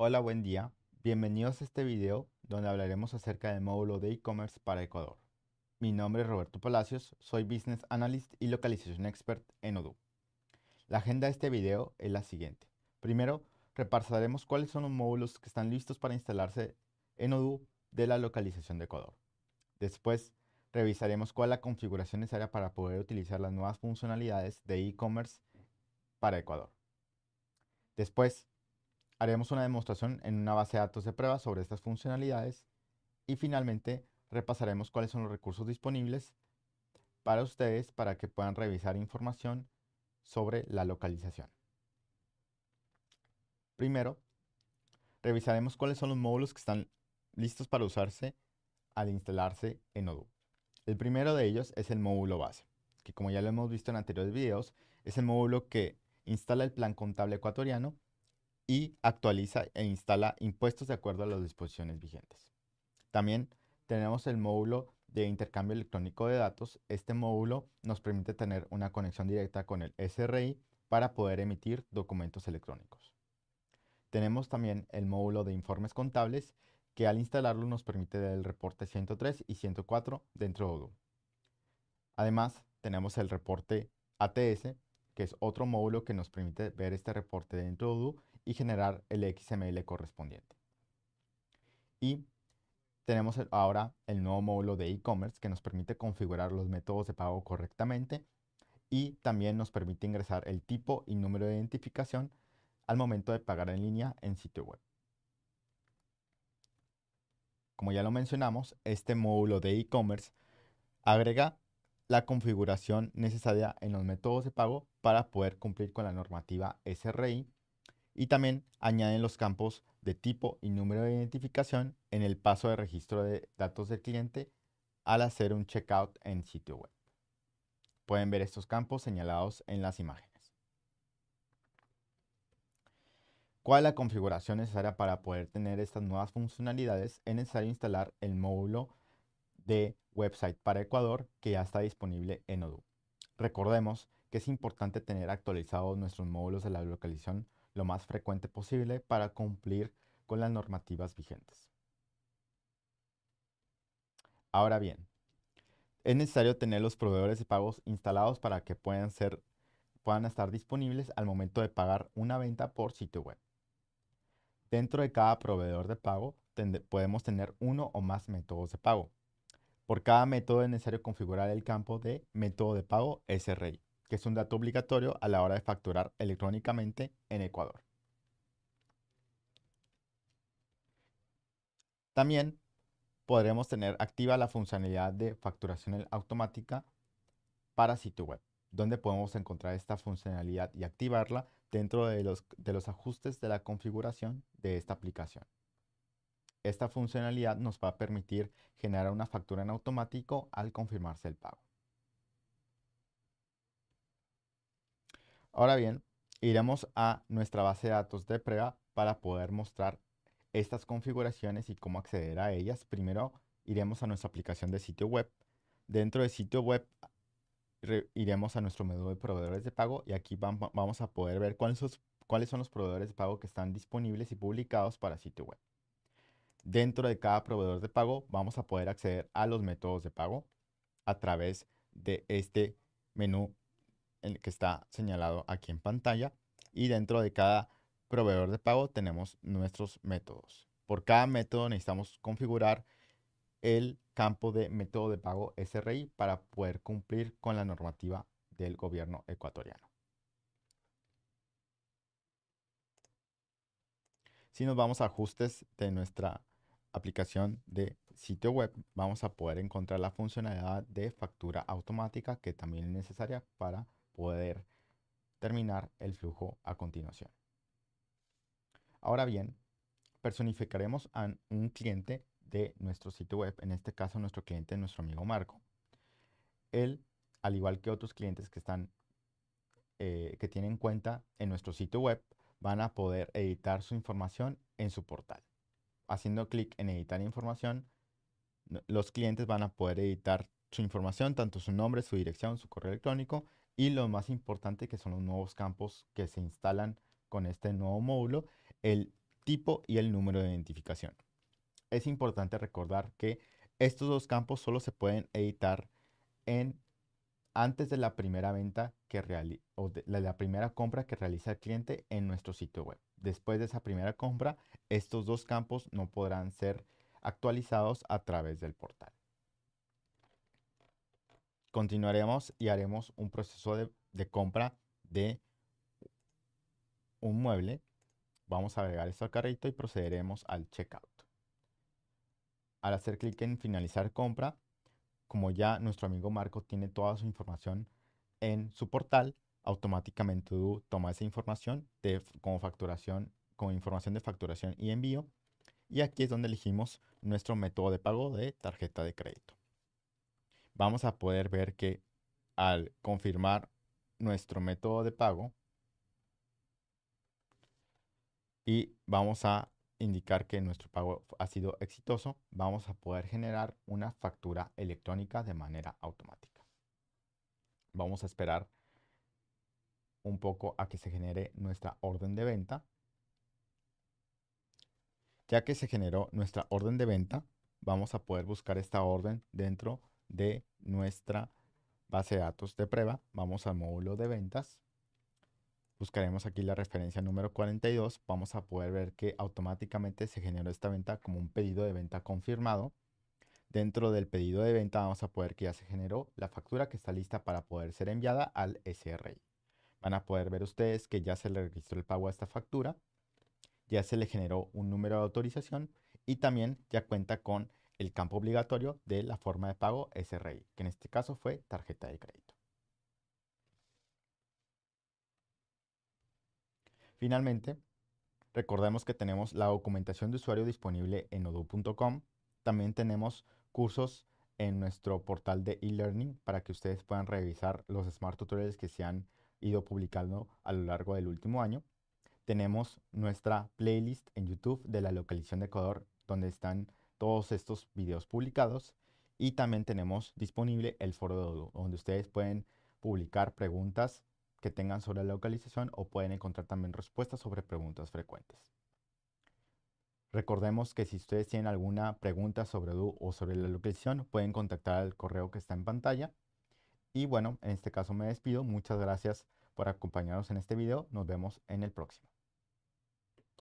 Hola, buen día. Bienvenidos a este video donde hablaremos acerca del módulo de e-commerce para Ecuador. Mi nombre es Roberto Palacios, soy Business Analyst y Localización Expert en Odoo. La agenda de este video es la siguiente. Primero, repasaremos cuáles son los módulos que están listos para instalarse en Odoo de la localización de Ecuador. Después, revisaremos cuál la configuración necesaria para poder utilizar las nuevas funcionalidades de e-commerce para Ecuador. Después, Haremos una demostración en una base de datos de pruebas sobre estas funcionalidades y finalmente repasaremos cuáles son los recursos disponibles para ustedes para que puedan revisar información sobre la localización. Primero, revisaremos cuáles son los módulos que están listos para usarse al instalarse en Odoo. El primero de ellos es el módulo base, que como ya lo hemos visto en anteriores videos, es el módulo que instala el plan contable ecuatoriano y actualiza e instala impuestos de acuerdo a las disposiciones vigentes. También tenemos el módulo de intercambio electrónico de datos. Este módulo nos permite tener una conexión directa con el SRI para poder emitir documentos electrónicos. Tenemos también el módulo de informes contables que al instalarlo nos permite el reporte 103 y 104 dentro de Odoo. Además, tenemos el reporte ATS, que es otro módulo que nos permite ver este reporte dentro de Odoo y generar el XML correspondiente. Y tenemos ahora el nuevo módulo de e-commerce que nos permite configurar los métodos de pago correctamente y también nos permite ingresar el tipo y número de identificación al momento de pagar en línea en sitio web. Como ya lo mencionamos, este módulo de e-commerce agrega la configuración necesaria en los métodos de pago para poder cumplir con la normativa SRI y también añaden los campos de tipo y número de identificación en el paso de registro de datos del cliente al hacer un checkout en sitio web. Pueden ver estos campos señalados en las imágenes. ¿Cuál es la configuración necesaria para poder tener estas nuevas funcionalidades? Es necesario instalar el módulo de Website para Ecuador que ya está disponible en Odoo. Recordemos que es importante tener actualizados nuestros módulos de la localización lo más frecuente posible para cumplir con las normativas vigentes. Ahora bien, es necesario tener los proveedores de pagos instalados para que puedan, ser, puedan estar disponibles al momento de pagar una venta por sitio web. Dentro de cada proveedor de pago podemos tener uno o más métodos de pago. Por cada método es necesario configurar el campo de método de pago SRI que es un dato obligatorio a la hora de facturar electrónicamente en Ecuador. También podremos tener activa la funcionalidad de facturación automática para sitio web, donde podemos encontrar esta funcionalidad y activarla dentro de los, de los ajustes de la configuración de esta aplicación. Esta funcionalidad nos va a permitir generar una factura en automático al confirmarse el pago. Ahora bien, iremos a nuestra base de datos de prueba para poder mostrar estas configuraciones y cómo acceder a ellas. Primero iremos a nuestra aplicación de sitio web. Dentro de sitio web iremos a nuestro menú de proveedores de pago y aquí vamos a poder ver cuáles son, cuáles son los proveedores de pago que están disponibles y publicados para sitio web. Dentro de cada proveedor de pago vamos a poder acceder a los métodos de pago a través de este menú que está señalado aquí en pantalla y dentro de cada proveedor de pago tenemos nuestros métodos. Por cada método necesitamos configurar el campo de método de pago SRI para poder cumplir con la normativa del gobierno ecuatoriano. Si nos vamos a ajustes de nuestra aplicación de sitio web, vamos a poder encontrar la funcionalidad de factura automática que también es necesaria para poder terminar el flujo a continuación. Ahora bien, personificaremos a un cliente de nuestro sitio web, en este caso nuestro cliente, nuestro amigo Marco. Él, al igual que otros clientes que están eh, que tienen cuenta en nuestro sitio web, van a poder editar su información en su portal. Haciendo clic en editar información, los clientes van a poder editar su información, tanto su nombre, su dirección, su correo electrónico y lo más importante que son los nuevos campos que se instalan con este nuevo módulo, el tipo y el número de identificación. Es importante recordar que estos dos campos solo se pueden editar en antes de la primera venta que la, primera compra que realiza el cliente en nuestro sitio web. Después de esa primera compra, estos dos campos no podrán ser actualizados a través del portal continuaremos y haremos un proceso de, compra de un mueble. Vamos a agregar esto al carrito y procederemos al checkout. Al hacer clic en finalizar compra, como ya nuestro amigo Marco tiene toda su información en su portal, automáticamente toma esa información de, como facturación, con información de facturación y envío. Y aquí es donde elegimos nuestro método de pago de tarjeta de crédito vamos a poder ver que al confirmar nuestro método de pago y vamos a indicar que nuestro pago ha sido exitoso, vamos a poder generar una factura electrónica de manera automática. Vamos a esperar un poco a que se genere nuestra orden de venta. Ya que se generó nuestra orden de venta, vamos a poder buscar esta orden dentro de de nuestra base de datos de prueba. Vamos al módulo de ventas. Buscaremos aquí la referencia número 42. Vamos a poder ver que automáticamente se generó esta venta como un pedido de venta confirmado. Dentro del pedido de venta vamos a poder que ya se generó la factura que está lista para poder ser enviada al SRI. Van a poder ver ustedes que ya se le registró el pago a esta factura, ya se le generó un número de autorización y también ya cuenta con el campo obligatorio de la forma de pago SRI, que en este caso fue tarjeta de crédito. Finalmente, recordemos que tenemos la documentación de usuario disponible en odoo.com. También tenemos cursos en nuestro portal de e-learning para que ustedes puedan revisar los smart tutorials que se han ido publicando a lo largo del último año. Tenemos nuestra playlist en YouTube de la localización de Ecuador, donde están todos estos videos publicados y también tenemos disponible el foro de donde ustedes pueden publicar preguntas que tengan sobre la localización o pueden encontrar también respuestas sobre preguntas frecuentes. Recordemos que si ustedes tienen alguna pregunta sobre Odoo o sobre la localización, pueden contactar al correo que está en pantalla. Y bueno, en este caso me despido. Muchas gracias por acompañarnos en este video. Nos vemos en el próximo.